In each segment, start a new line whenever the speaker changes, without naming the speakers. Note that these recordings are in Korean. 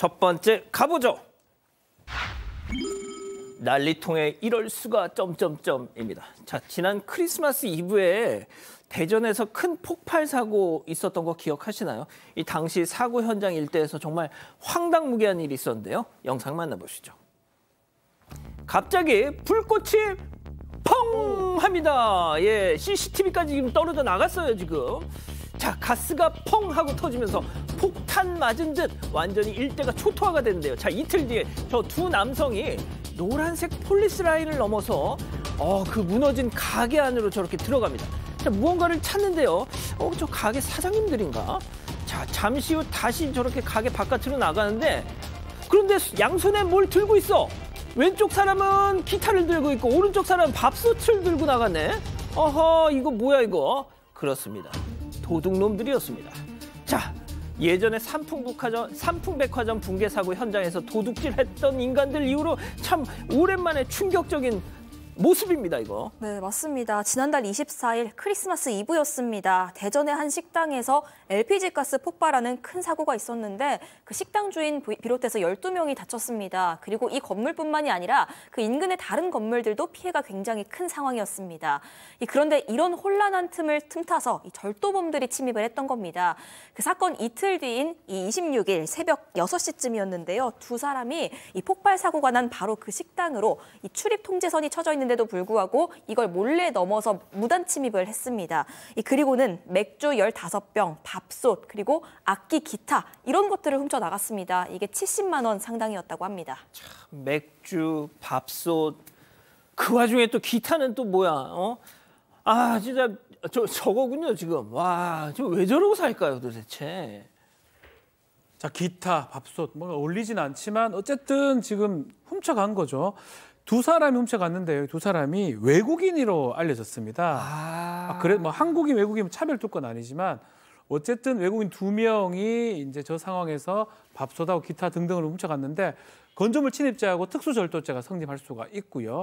첫 번째 가보죠. 난리통에 이럴 수가 점점점입니다. 자, 지난 크리스마스 이브에 대전에서 큰 폭발 사고 있었던 거 기억하시나요? 이 당시 사고 현장 일대에서 정말 황당무계한 일이 있었는데요. 영상 만나보시죠. 갑자기 불꽃이 펑 합니다. 예, CCTV까지 지금 떨어져 나갔어요, 지금. 자, 가스가 펑 하고 터지면서 폭탄 맞은 듯 완전히 일대가 초토화가 되는데요. 자, 이틀 뒤에 저 두 남성이 노란색 폴리스 라인을 넘어서 어, 그 무너진 가게 안으로 저렇게 들어갑니다. 자, 무언가를 찾는데요. 어, 저 가게 사장님들인가? 자, 잠시 후 다시 저렇게 가게 바깥으로 나가는데 그런데 양손에 뭘 들고 있어? 왼쪽 사람은 기타를 들고 있고 오른쪽 사람은 밥솥을 들고 나갔네. 어허, 이거 뭐야 이거? 그렇습니다. 도둑놈들이었습니다. 자, 예전에 삼풍백화점, 삼풍백화점 붕괴 사고 현장에서 도둑질했던 인간들 이후로 참 오랜만에 충격적인 모습입니다, 이거.
네, 맞습니다. 지난달 24일 크리스마스 이브였습니다. 대전의 한 식당에서 LPG 가스 폭발하는 큰 사고가 있었는데 그 식당 주인 비롯해서 12명이 다쳤습니다. 그리고 이 건물뿐만이 아니라 그 인근의 다른 건물들도 피해가 굉장히 큰 상황이었습니다. 그런데 이런 혼란한 틈을 틈타서 절도범들이 침입을 했던 겁니다. 그 사건 이틀 뒤인 이 26일 새벽 6시쯤이었는데요. 두 사람이 이 폭발 사고가 난 바로 그 식당으로 이 출입 통제선이 쳐져 있는 있는데도 불구하고 이걸 몰래 넘어서 무단 침입을 했습니다. 그리고는 맥주 15병, 밥솥, 그리고 악기, 기타 이런 것들을 훔쳐나갔습니다. 이게 70만 원 상당이었다고 합니다. 참,
맥주, 밥솥, 그 와중에 또 기타는 또 뭐야? 어? 아 진짜 저 저거군요
지금. 와, 저왜 저러고 살까요 도대체? 자 기타, 밥솥 뭐 올리진 않지만 어쨌든 지금 훔쳐간 거죠. 두 사람이 훔쳐갔는데요. 두 사람이 외국인으로 알려졌습니다. 아... 아, 그래 뭐 한국인 외국인 차별 조건 아니지만 어쨌든 외국인 두 명이 이제 저 상황에서 밥솥하고 기타 등등을 훔쳐갔는데 건조물 침입죄하고 특수절도죄가 성립할 수가 있고요.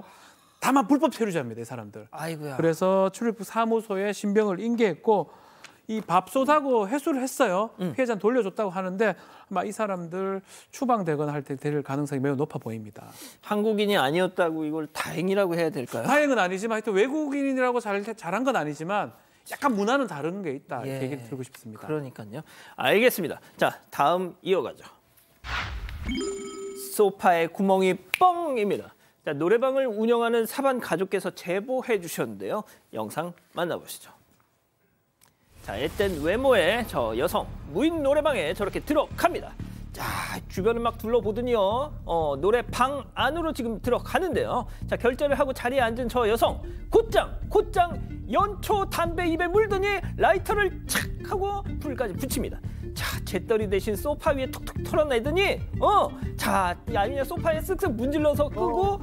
다만 불법 체류자입니다, 이 사람들. 아이고야. 그래서 출입국 사무소에 신병을 인계했고 이 밥솥하고 회수를 했어요. 음. 피해자는 돌려줬다고 하는데 아마 이 사람들 추방되거나 할 때 될 가능성이 매우 높아 보입니다. 한국인이 아니었다고 이걸 다행이라고 해야 될까요? 다행은 아니지만 하여튼 외국인이라고 잘, 잘한 건 아니지만 약간 문화는 다른 게 있다 예. 얘기를
들고 싶습니다. 그러니까요. 알겠습니다. 자,
다음 이어가죠.
소파에 구멍이 뻥입니다. 자, 노래방을 운영하는 사반 가족께서 제보해 주셨는데요. 영상 만나보시죠. 자 일단 외모의 저 여성 무인 노래방에 저렇게 들어갑니다. 자 주변을 막 둘러보더니요 어, 노래방 안으로 지금 들어가는데요. 자 결제를 하고 자리에 앉은 저 여성 곧장 곧장 연초 담배 입에 물더니 라이터를 착 하고 불까지 붙입니다. 자, 재떨이 대신 소파 위에 툭툭 털어내더니 어, 자, 아니면 소파에 쓱쓱 문질러서 끄고 어.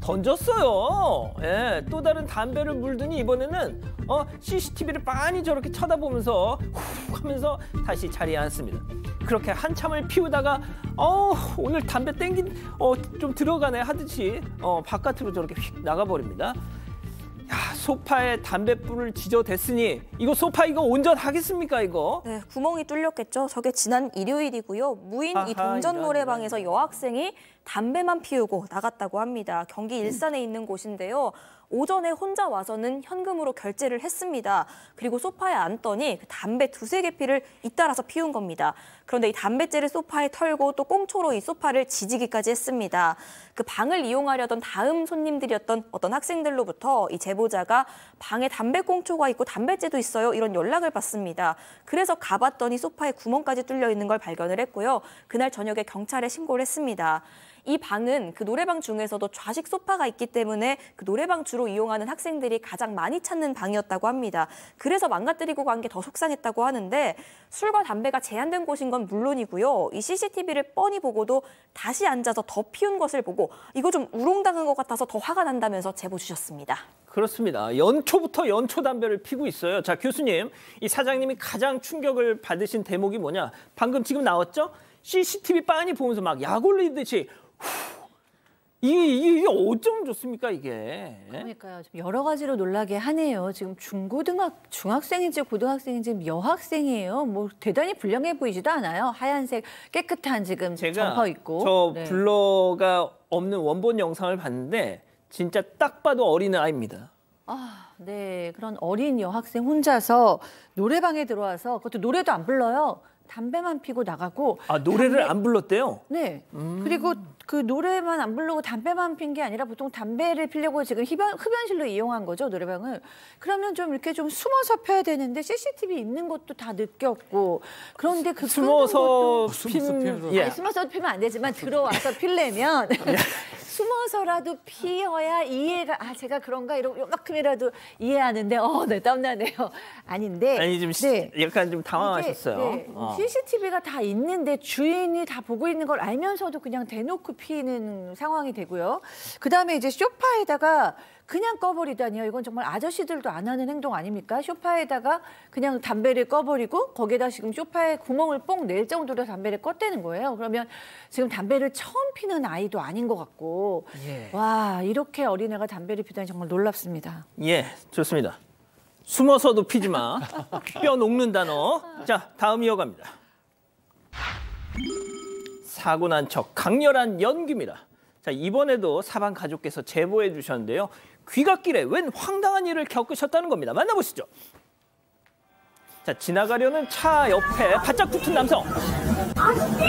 던졌어요. 예, 또 다른 담배를 물더니 이번에는 어, CCTV를 빤히 저렇게 쳐다보면서 후 하면서 다시 자리에 앉습니다. 그렇게 한참을 피우다가 어 오늘 담배 땡긴 어좀 들어가네 하듯이 어 바깥으로 저렇게 휙 나가버립니다. 소파에 담뱃불을 지져댔으니 이거 소파 이거
온전하겠습니까 이거? 네, 구멍이 뚫렸겠죠. 저게 지난 일요일이고요. 무인 아하, 이 동전 노래방에서 여학생이 담배만 피우고 나갔다고 합니다. 경기 일산에 있는 곳인데요. 오전에 혼자 와서는 현금으로 결제를 했습니다. 그리고 소파에 앉더니 그 담배 두세 개 피를 잇따라서 피운 겁니다. 그런데 이담뱃재를 소파에 털고 또 꽁초로 이 소파를 지지기까지 했습니다. 그 방을 이용하려던 다음 손님들이었던 어떤 학생들로부터 이 제보자가 방에 담배 꽁초가 있고 담뱃재도 있어요. 이런 연락을 받습니다. 그래서 가봤더니 소파에 구멍까지 뚫려 있는 걸 발견을 했고요. 그날 저녁에 경찰에 신고를 했습니다. 이 방은 그 노래방 중에서도 좌식 소파가 있기 때문에 그 노래방 주로 이용하는 학생들이 가장 많이 찾는 방이었다고 합니다. 그래서 망가뜨리고 간 게 더 속상했다고 하는데 술과 담배가 제한된 곳인 건 물론이고요. 이 CCTV를 뻔히 보고도 다시 앉아서 더 피운 것을 보고 이거 좀 우롱당한 것 같아서 더 화가 난다면서 제보 주셨습니다.
그렇습니다. 연초부터 연초 담배를 피고 있어요. 자, 교수님, 이 사장님이 가장 충격을 받으신 대목이 뭐냐? 방금 지금 나왔죠? CCTV 빤히 보면서 막 약올리듯이 이게, 이게, 어쩜 좋습니까 이게? 예? 그러니까요.
좀 여러 가지로 놀라게 하네요. 지금 중고등학 중학생인지 고등학생인지 여학생이에요. 뭐 대단히 불량해 보이지도 않아요. 하얀색 깨끗한 지금
제가 점퍼 입고. 저 네. 블러가 없는 원본 영상을 봤는데 진짜 딱 봐도 어린 아이입니다.
아, 네. 그런 어린 여학생 혼자서 노래방에 들어와서 그것도 노래도 안 불러요. 담배만 피고 나가고 아 노래를
담배... 안 불렀대요? 네. 음. 그리고
그 노래만 안 부르고 담배만 핀 게 아니라 보통 담배를 피려고 지금 흡연, 흡연실로 이용한 거죠 노래방을. 그러면 좀 이렇게 좀 숨어서 펴야 되는데 CCTV 있는 것도 다 느꼈고 그런데 그 숨어서 것도... 핀 아, 숨어서 피면 안 되지만 들어와서 필려면 예. 숨어서라도 피어야 이해가 아 제가 그런가 이런 요만큼이라도 이해하는데 어네 땀나네요 아닌데 아니 지금 네.
약간 좀 당황하셨어요 네, 어.
CCTV가 다 있는데 주인이 다 보고 있는 걸 알면서도 그냥 대놓고 피는 상황이 되고요 그다음에 이제 쇼파에다가 그냥 꺼버리다니요. 이건 정말 아저씨들도 안 하는 행동 아닙니까? 쇼파에다가 그냥 담배를 꺼버리고 거기에다 지금 쇼파에 구멍을 뽕 낼 정도로 담배를 껐다는 거예요. 그러면 지금 담배를 처음 피는 아이도 아닌 것 같고 예. 와 이렇게 어린애가 담배를 피다니 정말 놀랍습니다.
예, 좋습니다. 숨어서도 피지 마. 뼈 녹는 단어. 자, 다음 이어갑니다. 사고 난 척 강렬한 연기입니다. 자, 이번에도 사방 가족께서 제보해 주셨는데요. 귀갓길에 웬 황당한 일을 겪으셨다는 겁니다. 만나보시죠. 자, 지나가려는 차 옆에 바짝 붙은 남성. 아저씨!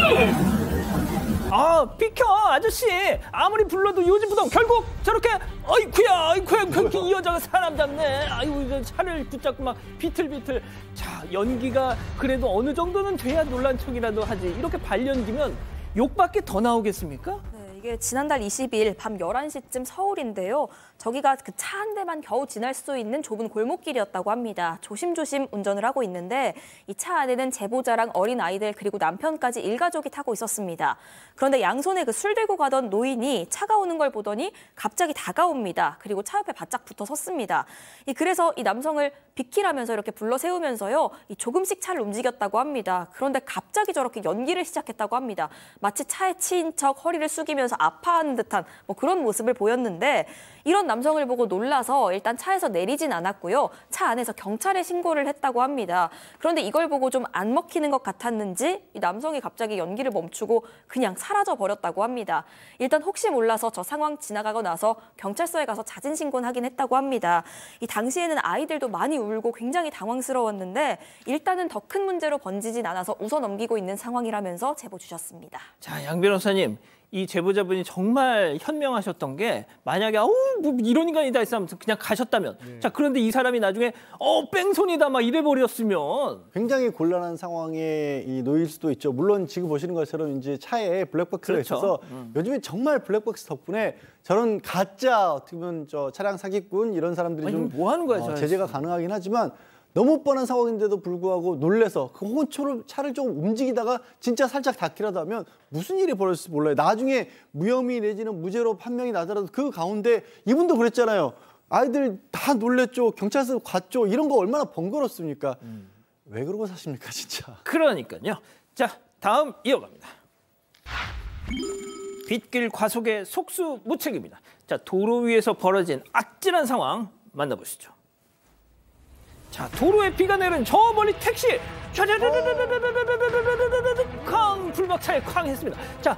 아, 비켜, 아저씨! 아무리 불러도 요즘부터 결국 저렇게, 어이쿠야, 어이쿠야, 그렇게 이 여자가 사람 잡네. 아이고, 이거 차를 붙잡고 막 비틀비틀. 자, 연기가 그래도 어느 정도는 돼야 논란 척이라도 하지. 이렇게 발연기면 욕밖에 더 나오겠습니까?
네, 이게 지난달 20일 밤 11시쯤 서울인데요. 저기가 그 차 한 대만 겨우 지날 수 있는 좁은 골목길이었다고 합니다. 조심조심 운전을 하고 있는데 이 차 안에는 제보자랑 어린 아이들 그리고 남편까지 일가족이 타고 있었습니다. 그런데 양손에 그 술 들고 가던 노인이 차가 오는 걸 보더니 갑자기 다가옵니다. 그리고 차 옆에 바짝 붙어 섰습니다. 이 그래서 이 남성을 비키라면서 이렇게 불러 세우면서요. 이 조금씩 차를 움직였다고 합니다. 그런데 갑자기 저렇게 연기를 시작했다고 합니다. 마치 차에 치인 척 허리를 숙이면서 아파하는 듯한 뭐 그런 모습을 보였는데 이런 남성을 보고 놀라서 일단 차에서 내리진 않았고요. 차 안에서 경찰에 신고를 했다고 합니다. 그런데 이걸 보고 좀 안 먹히는 것 같았는지 이 남성이 갑자기 연기를 멈추고 그냥 사라져 버렸다고 합니다. 일단 혹시 몰라서 저 상황 지나가고 나서 경찰서에 가서 자진 신고는 하긴 했다고 합니다. 이 당시에는 아이들도 많이 울고 굉장히 당황스러웠는데 일단은 더 큰 문제로 번지진 않아서 웃어 넘기고 있는 상황이라면서 제보 주셨습니다.
자, 양 변호사님 이 제보자분이 정말 현명하셨던 게 만약에 아우 뭐 이런 인간이다 했으면 그냥 가셨다면 네. 자 그런데 이 사람이 나중에 어 뺑소니다 막 이래
버렸으면 굉장히 곤란한 상황에 이 놓일 수도 있죠. 물론 지금 보시는 것처럼 이제 차에 블랙박스가 그렇죠. 있어서 음. 요즘에 정말 블랙박스 덕분에 저런 가짜 어떻게 보면 저 차량 사기꾼 이런 사람들이 좀뭐 하는 거예요? 어, 제재가 가능하긴 하지만 너무 뻔한 상황인데도 불구하고 놀래서 그 혹은 초를, 차를 조금 움직이다가 진짜 살짝 닿기라다면 무슨 일이 벌어질지 몰라요. 나중에 무혐의 내지는 무죄로 판명이 나더라도 그 가운데 이분도 그랬잖아요. 아이들 다 놀랬죠. 경찰서 갔죠. 이런 거 얼마나 번거롭습니까? 음. 왜 그러고 사십니까, 진짜.
그러니까요. 자, 다음 이어갑니다. 빗길 과속의 속수무책입니다. 자, 도로 위에서 벌어진 아찔한 상황 만나보시죠. 자, 도로에 비가 내린 저 멀리 택시! 쾅! 불박차에 쾅! 했습니다. 자,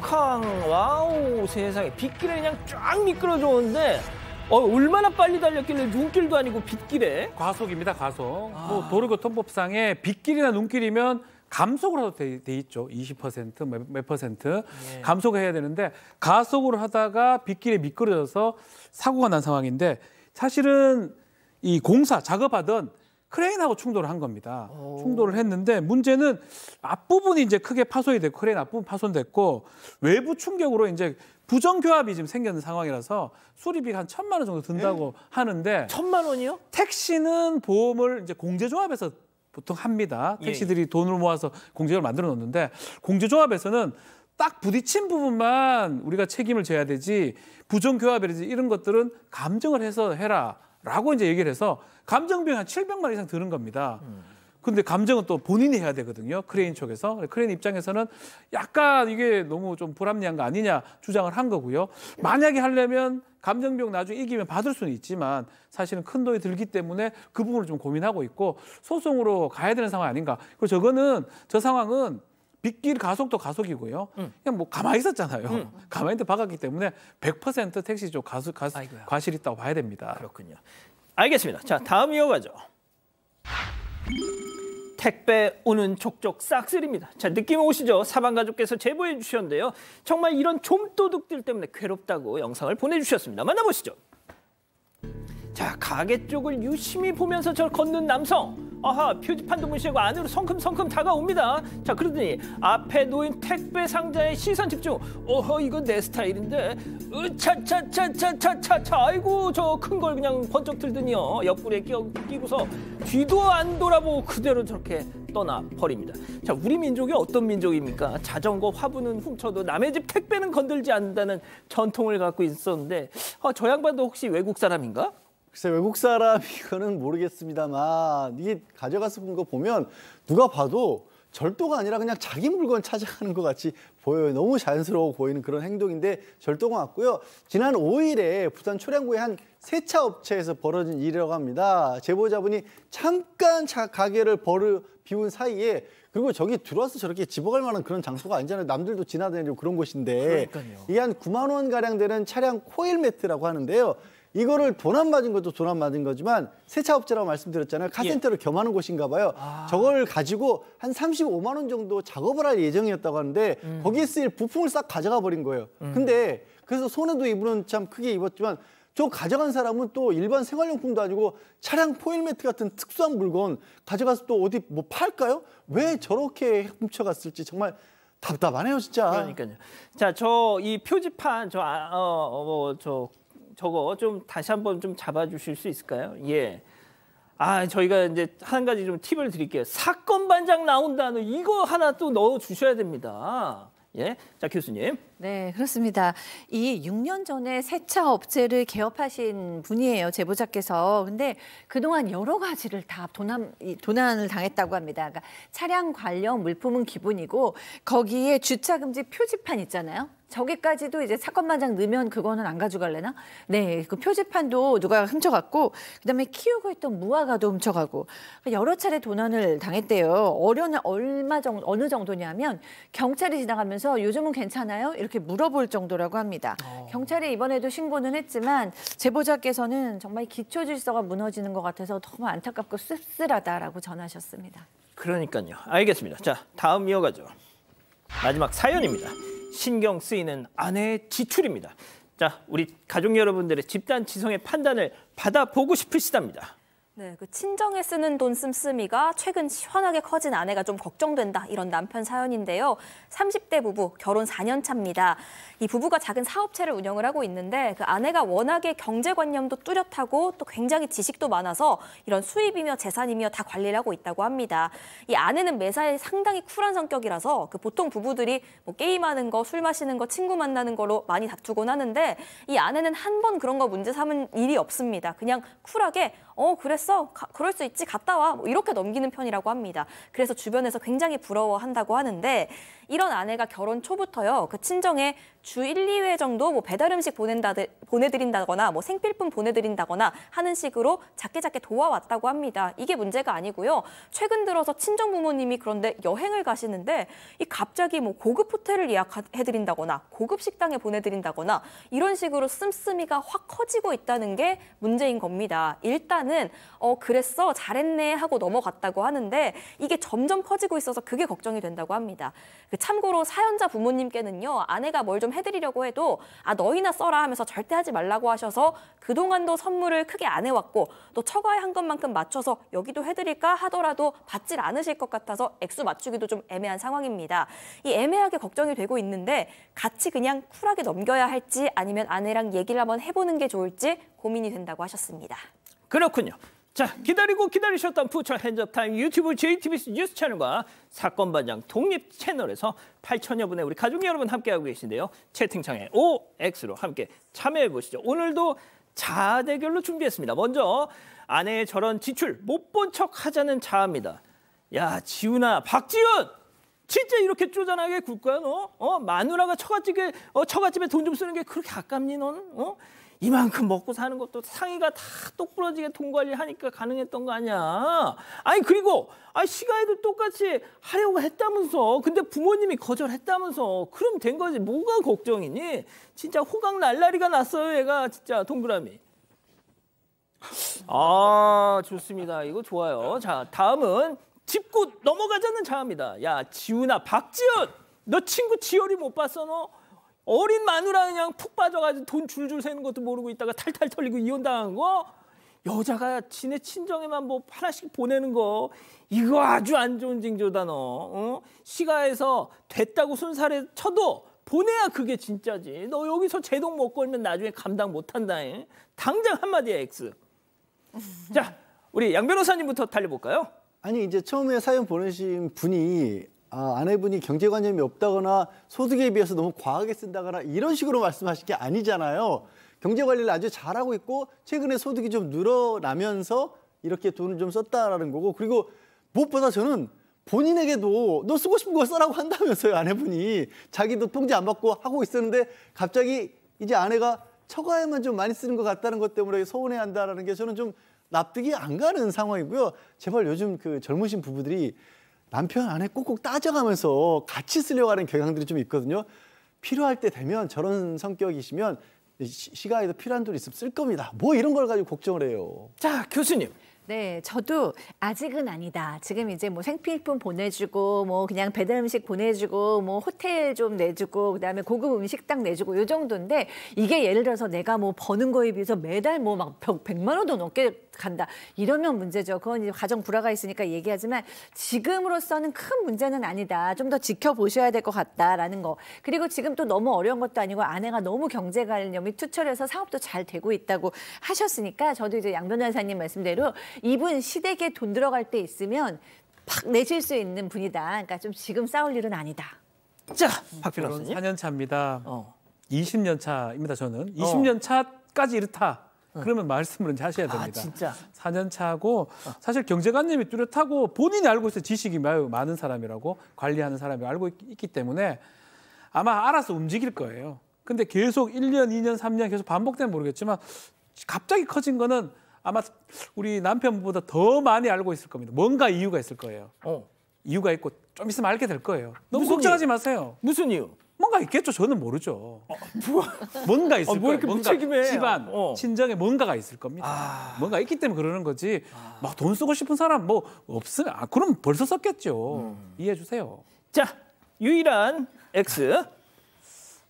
쾅!
와우, 세상에. 빗길에 그냥 쫙 미끄러져오는데, 어, 얼마나 빨리 달렸길래 눈길도 아니고 빗길에? 과속입니다, 과속. 아... 뭐 도로교통법상에 빗길이나 눈길이면 감속으로 돼, 돼 있죠. 20%몇 몇 퍼센트 예. 감속을 해야 되는데 가속으로 하다가 빗길에 미끄러져서 사고가 난 상황인데 사실은 이 공사 작업하던 크레인하고 충돌을 한 겁니다. 오. 충돌을 했는데 문제는 앞부분이 이제 크게 파손이 됐고 크레인 앞부분 파손됐고 외부 충격으로 이제 부정교합이 지금 생겼는 상황이라서 수리비가 한 천만 원 정도 든다고 에? 예? 하는데 천만 원이요? 택시는 보험을 이제 공제조합에서 보통 합니다. 예, 택시들이 예. 돈을 모아서 공제를 만들어 놓는데 공제조합에서는 딱 부딪힌 부분만 우리가 책임을 져야 되지 부정교합이라든지 이런 것들은 감정을 해서 해라. 라고 이제 얘기를 해서 감정비용이 한 700만 원 이상 드는 겁니다. 음. 근데 감정은 또 본인이 해야 되거든요. 크레인 쪽에서. 크레인 입장에서는 약간 이게 너무 좀 불합리한 거 아니냐 주장을 한 거고요. 만약에 하려면 감정병 나중에 이기면 받을 수는 있지만 사실은 큰 돈이 들기 때문에 그 부분을 좀 고민하고 있고 소송으로 가야 되는 상황 아닌가. 그리고 저거는 저 상황은 빗길 가속도 가속이고요. 응. 음. 그냥 뭐 가만히 있었잖아요. 응. 가만히 있다 박았기 때문에 100% 택시 쪽 가수, 가수, 과실 이 있다고 봐야 됩니다. 그렇군요. 알겠습니다. 자, 다음 이어가죠. 택배 오는
족족 싹쓸입니다. 자 느낌 오시죠? 사방가족께서 제보해 주셨는데요. 정말 이런 좀도둑들 때문에 괴롭다고 영상을 보내주셨습니다. 만나보시죠. 자 가게 쪽을 유심히 보면서 저 걷는 남성. 아하 표지판도 무시하고 안으로 성큼성큼 다가옵니다. 자 그러더니 앞에 놓인 택배 상자에 시선 집중. 어허 이건 내 스타일인데. 으차차차차차차차 아이고 저 큰 걸 그냥 번쩍 들더니요. 옆구리에 끼 끼고서 뒤도 안 돌아보고 그대로 저렇게 떠나버립니다. 자, 우리 민족이 어떤 민족입니까? 자전거 화분은 훔쳐도 남의 집 택배는 건들지 않는다는 전통을 갖고 있었는데 아, 저 양반도 혹시 외국 사람인가?
글쎄 외국 사람이거는 모르겠습니다만 이게 가져갔을 거 보면 누가 봐도 절도가 아니라 그냥 자기 물건 찾아가는 것 같이 보여요. 너무 자연스러워 보이는 그런 행동인데 절도가 맞고요. 지난 5일에 부산 초량구의 한 세차 업체에서 벌어진 일이라고 합니다. 제보자분이 잠깐 가게를 벌을 비운 사이에 그리고 저기 들어와서 저렇게 집어갈 만한 그런 장소가 아니잖아요. 남들도 지나다니고 그런 곳인데 그러니까요. 이게 한 9만 원가량 되는 차량 코일 매트라고 하는데요. 이거를 돈 안 받은 것도 도난 받은 거지만 세차업체라고 말씀드렸잖아요. 예. 카센터를 예. 겸하는 곳인가 봐요. 아. 저걸 가지고 한 35만 원 정도 작업을 할 예정이었다고 하는데 음. 거기에 쓰일 부품을 싹 가져가 버린 거예요. 음. 근데 그래서 손에도 입은 참 크게 입었지만 저 가져간 사람은 또 일반 생활용품도 아니고 차량 포일매트 같은 특수한 물건 가져가서 또 어디 뭐 팔까요? 왜 음. 저렇게 훔쳐갔을지 정말 답답하네요, 진짜. 그러니까요.
자, 저 이 표지판 저 아, 어, 어, 뭐, 저 저거 좀 다시 한번 좀 잡아주실 수 있을까요? 예. 아 저희가 이제 한 가지 좀 팁을 드릴게요. 사건 반장 나온다는 이거 하나 또 넣어 주셔야 됩니다. 예, 자 교수님.
네, 그렇습니다. 이 6년 전에 세차 업체를 개업하신 분이에요, 제보자께서. 근데 그동안 여러 가지를 다 도난, 도난을 당했다고 합니다. 그러니까 차량 관련 물품은 기본이고 거기에 주차금지 표지판 있잖아요. 저기까지도 이제 사건만장 넣으면 그거는 안 가져갈래나? 네, 그 표지판도 누가 훔쳐갔고 그다음에 키우고 있던 무화과도 훔쳐가고 그러니까 여러 차례 도난을 당했대요. 어려는 얼마 정도 어느 정도냐면 경찰이 지나가면서 요즘은 괜찮아요? 이렇게 물어볼 정도라고 합니다. 어. 경찰이 이번에도 신고는 했지만 제보자께서는 정말 기초 질서가 무너지는 것 같아서 너무 안타깝고 씁쓸하다라고 전하셨습니다.
그러니까요. 알겠습니다. 자, 다음 이어가죠. 마지막 사연입니다. 신경 쓰이는 아내의 지출입니다. 자, 우리 가족 여러분들의 집단 지성의 판단을 받아보고 싶으시답니다.
네, 그 친정에 쓰는 돈 씀씀이가 최근 시원하게 커진 아내가 좀 걱정된다 이런 남편 사연인데요. 30대 부부 결혼 4년 차입니다. 이 부부가 작은 사업체를 운영을 하고 있는데 그 아내가 워낙에 경제관념도 뚜렷하고 또 굉장히 지식도 많아서 이런 수입이며 재산이며 다 관리를 하고 있다고 합니다. 이 아내는 매사에 상당히 쿨한 성격이라서 그 보통 부부들이 뭐 게임하는 거, 술 마시는 거, 친구 만나는 거로 많이 다투곤 하는데 이 아내는 한 번 그런 거 문제 삼은 일이 없습니다. 그냥 쿨하게 어그래 있어? 가, 그럴 수 있지. 갔다 와. 뭐 이렇게 넘기는 편이라고 합니다. 그래서 주변에서 굉장히 부러워한다고 하는데 이런 아내가 결혼 초부터요. 그 친정에 주 1, 2회 정도 뭐 배달 음식 보낸다 보내드린다거나 뭐 생필품 보내드린다거나 하는 식으로 작게 작게 도와왔다고 합니다. 이게 문제가 아니고요. 최근 들어서 친정 부모님이 그런데 여행을 가시는데 이 갑자기 뭐 고급 호텔을 예약해드린다거나 고급 식당에 보내드린다거나 이런 식으로 씀씀이가 확 커지고 있다는 게 문제인 겁니다. 일단은 어 그랬어 잘했네 하고 넘어갔다고 하는데 이게 점점 커지고 있어서 그게 걱정이 된다고 합니다. 그 참고로 사연자 부모님께는요 아내가 뭘 좀 해드리려고 해도 아 너희나 써라 하면서 절대 하지 말라고 하셔서 그동안도 선물을 크게 안 해왔고 또 처가에 한 것만큼 맞춰서 여기도 해드릴까 하더라도 받질 않으실 것 같아서 액수 맞추기도 좀 애매한 상황입니다. 이 애매하게 걱정이 되고 있는데 같이 그냥 쿨하게 넘겨야 할지 아니면 아내랑 얘기를 한번 해보는 게 좋을지 고민이 된다고 하셨습니다.
그렇군요. 자, 기다리고 기다리셨던 푸처 핸업타임 유튜브 JTBC 뉴스 채널과 사건 반장 독립 채널에서 8천여 분의 우리 가족 여러분 함께하고 계신데요. 채팅창에 OX로 함께 참여해 보시죠. 오늘도 자대결로 준비했습니다. 먼저 아내의 저런 지출 못 본 척 하자는 자입니다. 야, 지훈아, 박지훈! 진짜 이렇게 쪼잔하게 굴 거야, 너? 어? 마누라가 처갓집에, 어, 처갓집에 돈 좀 쓰는 게 그렇게 아깝니, 넌? 어? 이만큼 먹고 사는 것도 상의가 다 똑부러지게 돈 관리하니까 가능했던 거 아니야. 아니 그리고 아 시가이도 똑같이 하려고 했다면서. 근데 부모님이 거절했다면서. 그럼 된 거지. 뭐가 걱정이니? 진짜 호강 날라리가 났어요 얘가 진짜 동그라미. 아 좋습니다. 이거 좋아요. 자 다음은 짚고 넘어가자는 자입니다. 야 지훈아 박지훈 너 친구 지열이 못 봤어 너? 어린 마누라 그냥 푹 빠져가지고 돈 줄줄 새는 것도 모르고 있다가 탈탈 털리고 이혼당한 거 여자가 지네 친정에만 뭐 하나씩 보내는 거 이거 아주 안 좋은 징조다 너 어? 시가에서 됐다고 순살에 쳐도 보내야 그게 진짜지 너 여기서 제동 못 걸면 나중에 감당 못한다 잉 당장 한마디야 엑스
자 우리 양 변호사님부터 달려볼까요? 아니 이제 처음에 사연 보내신 분이 아, 아내분이 경제관념이 없다거나 소득에 비해서 너무 과하게 쓴다거나 이런 식으로 말씀하신 게 아니잖아요. 경제 관리를 아주 잘하고 있고 최근에 소득이 좀 늘어나면서 이렇게 돈을 좀 썼다라는 거고 그리고 무엇보다 저는 본인에게도 너 쓰고 싶은 거 써라고 한다면서요 아내분이 자기도 통지 안 받고 하고 있었는데 갑자기 이제 아내가 처가에만 좀 많이 쓰는 것 같다는 것 때문에 서운해한다라는 게 저는 좀 납득이 안 가는 상황이고요 제발 요즘 그 젊으신 부부들이 남편 안에 꼭꼭 따져가면서 같이 쓰려고 하는 경향들이 좀 있거든요. 필요할 때 되면 저런 성격이시면 시가에도 필요한 돈이 있으면 쓸 겁니다. 뭐 이런 걸 가지고 걱정을 해요. 자, 교수님.
네, 저도 아직은 아니다. 지금 이제 뭐 생필품 보내주고, 뭐 그냥 배달 음식 보내주고, 뭐 호텔 좀 내주고, 그다음에 고급 음식당 내주고 요 정도인데 이게 예를 들어서 내가 뭐 버는 거에 비해서 매달 뭐 막 100만 원도 넘게 간다. 이러면 문제죠. 그건 이제 가정 불화가 있으니까 얘기하지만 지금으로서는 큰 문제는 아니다. 좀 더 지켜보셔야 될 것 같다라는 거. 그리고 지금 또 너무 어려운 것도 아니고 아내가 너무 경제 관념이 투철해서 사업도 잘 되고 있다고 하셨으니까 저도 이제 양 변호사님 말씀대로 이분 시댁에 돈 들어갈 때 있으면 팍 내실 수 있는 분이다. 그러니까 좀 지금 싸울 일은 아니다. 자,
음, 박필호 선생님. 4년 차입니다. 어. 20년 차입니다, 저는. 20년 어. 차까지 이렇다. 어. 그러면 말씀을 하셔야 아, 됩니다. 아, 진짜. 4년 차고 어. 사실 경제관념이 뚜렷하고 본인이 알고 있어 지식이 매우 많은 사람이라고 관리하는 사람이 알고 있, 기 때문에 아마 알아서 움직일 거예요. 근데 계속 1년, 2년, 3년 계속 반복되면 모르겠지만 갑자기 커진 거는 아마 우리 남편보다 더 많이 알고 있을 겁니다. 뭔가 이유가 있을 거예요. 어. 이유가 있고 좀 있으면 알게 될 거예요. 너무 걱정하지 마세요. 무슨 이유? 뭔가 있겠죠. 저는 모르죠. 어, 뭐, 뭔가 어, 뭐 있을 어, 거예요. 뭔가 무책임해. 집안, 어. 친정에 뭔가가 있을 겁니다. 아... 뭔가 있기 때문에 그러는 거지. 아... 막돈 쓰고 싶은 사람 뭐 없으면 아, 그럼 벌써 썼겠죠. 음... 이해해 주세요. 자, 유일한 X.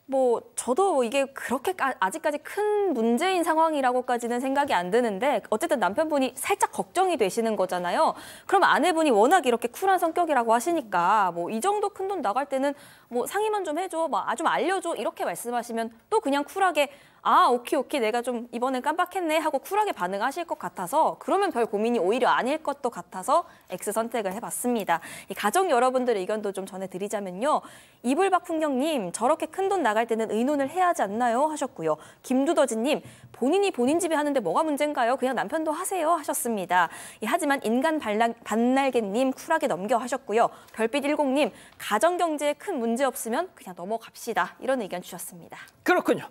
뭐 저도 이게 그렇게 아직까지 큰 문제인 상황이라고까지는 생각이 안 드는데 어쨌든 남편분이 살짝 걱정이 되시는 거잖아요. 그럼 아내분이 워낙 이렇게 쿨한 성격이라고 하시니까 뭐 이 정도 큰 돈 나갈 때는 뭐 상의만 좀 해줘, 뭐 아 좀 알려줘 이렇게 말씀하시면 또 그냥 쿨하게 아 오키 오키 내가 좀 이번엔 깜빡했네 하고 쿨하게 반응하실 것 같아서 그러면 별 고민이 오히려 아닐 것도 같아서 X 선택을 해봤습니다. 가정 여러분들의 의견도 좀 전해드리자면요. 이불박 풍경님 저렇게 큰 돈 나갈 때는 의논을 해야 하지 않나요? 하셨고요. 김두더진님 본인이 본인 집에 하는데 뭐가 문제인가요? 그냥 남편도 하세요 하셨습니다. 하지만 인간 반 반날개님 쿨하게 넘겨 하셨고요. 별빛10님 가정경제에 큰 문제 없으면 그냥 넘어갑시다 이런 의견 주셨습니다.
그렇군요.